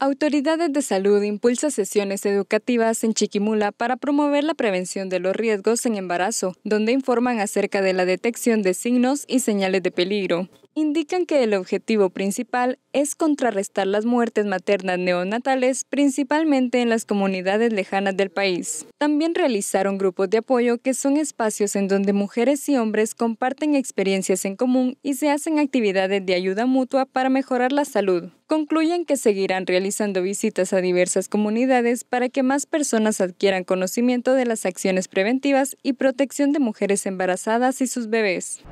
Autoridades de salud impulsa sesiones educativas en Chiquimula para promover la prevención de los riesgos en embarazo, donde informan acerca de la detección de signos y señales de peligro. Indican que el objetivo principal es contrarrestar las muertes maternas neonatales, principalmente en las comunidades lejanas del país. También realizaron grupos de apoyo que son espacios en donde mujeres y hombres comparten experiencias en común y se hacen actividades de ayuda mutua para mejorar la salud. Concluyen que seguirán realizando realizando visitas a diversas comunidades para que más personas adquieran conocimiento de las acciones preventivas y protección de mujeres embarazadas y sus bebés.